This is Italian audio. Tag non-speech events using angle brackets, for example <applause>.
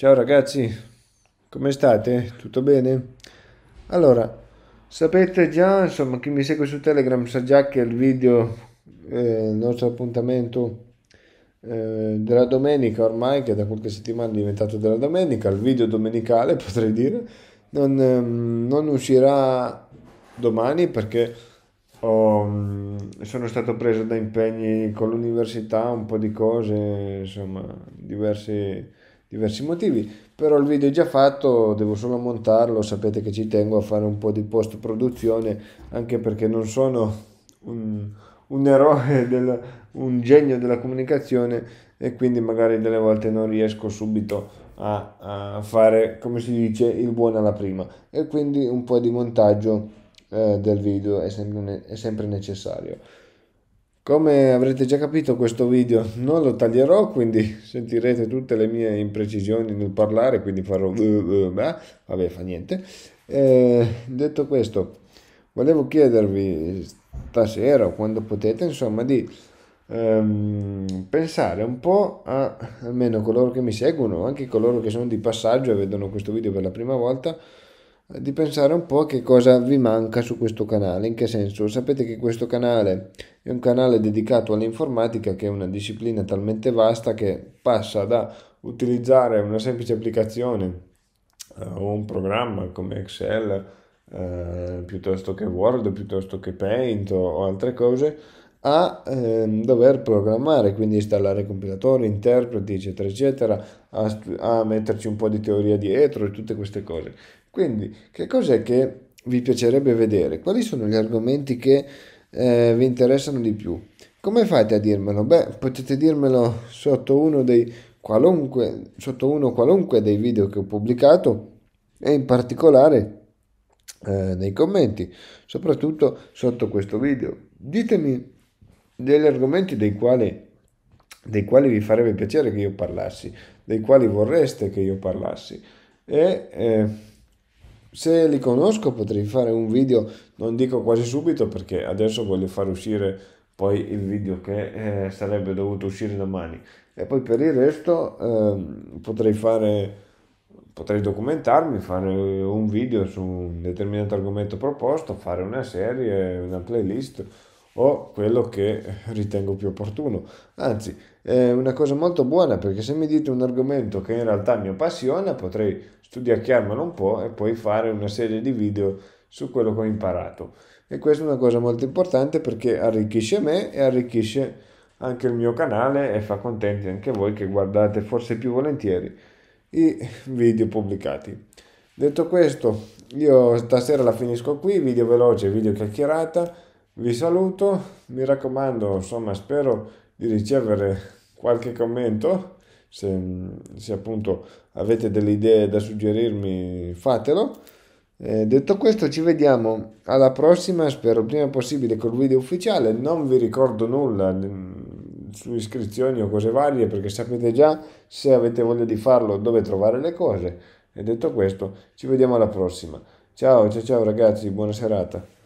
Ciao ragazzi, come state? Tutto bene? Allora, sapete già, insomma, chi mi segue su Telegram sa già che il video, eh, il nostro appuntamento eh, della domenica ormai, che da qualche settimana è diventato della domenica, il video domenicale <laughs> potrei dire, non, ehm, non uscirà domani perché ho, mm, sono stato preso da impegni con l'università, un po' di cose, insomma, diversi diversi motivi, però il video è già fatto, devo solo montarlo, sapete che ci tengo a fare un po' di post produzione, anche perché non sono un, un eroe, <laughs> del, un genio della comunicazione e quindi magari delle volte non riesco subito a, a fare, come si dice, il buono alla prima e quindi un po' di montaggio eh, del video è sempre, è sempre necessario. Come avrete già capito questo video non lo taglierò, quindi sentirete tutte le mie imprecisioni nel parlare, quindi farò... <laughs> Vabbè, fa niente. Eh, detto questo, volevo chiedervi stasera o quando potete, insomma, di ehm, pensare un po' a almeno coloro che mi seguono, anche coloro che sono di passaggio e vedono questo video per la prima volta, di pensare un po' a che cosa vi manca su questo canale, in che senso sapete che questo canale è un canale dedicato all'informatica che è una disciplina talmente vasta che passa da utilizzare una semplice applicazione eh, o un programma come Excel eh, piuttosto che Word, piuttosto che Paint o, o altre cose a ehm, dover programmare, quindi installare compilatori, interpreti, eccetera, eccetera, a, a, metterci un po' di teoria dietro e tutte queste cose. Quindi, che cos'è che vi piacerebbe vedere? Quali sono gli argomenti che eh, vi interessano di più. Come fate a dirmelo? Beh, potete dirmelo sotto uno, dei qualunque, sotto uno qualunque dei video che ho pubblicato e in particolare eh, nei commenti, soprattutto sotto questo video. Ditemi degli argomenti dei quali, dei quali vi farebbe piacere che io parlassi, dei quali vorreste che io parlassi. E, eh, se li conosco potrei fare un video, non dico quasi subito perché adesso voglio far uscire poi il video che eh, sarebbe dovuto uscire domani e poi per il resto eh, potrei fare potrei documentarmi, fare un video su un determinato argomento proposto, fare una serie, una playlist o quello che ritengo più opportuno. Anzi, è una cosa molto buona perché se mi dite un argomento che in realtà mi appassiona, potrei studiacchiarmelo un po' e poi fare una serie di video su quello che ho imparato. E questa è una cosa molto importante perché arricchisce me e arricchisce anche il mio canale e fa contenti anche voi che guardate forse più volentieri i video pubblicati. Detto questo, io stasera la finisco qui, video veloce, video chiacchierata vi saluto, mi raccomando, insomma spero di ricevere qualche commento, se, se appunto avete delle idee da suggerirmi fatelo. Eh, detto questo ci vediamo alla prossima, spero prima possibile col video ufficiale, non vi ricordo nulla mm, su iscrizioni o cose varie perché sapete già se avete voglia di farlo dove trovare le cose. E detto questo ci vediamo alla prossima. Ciao ciao ciao ragazzi, buona serata.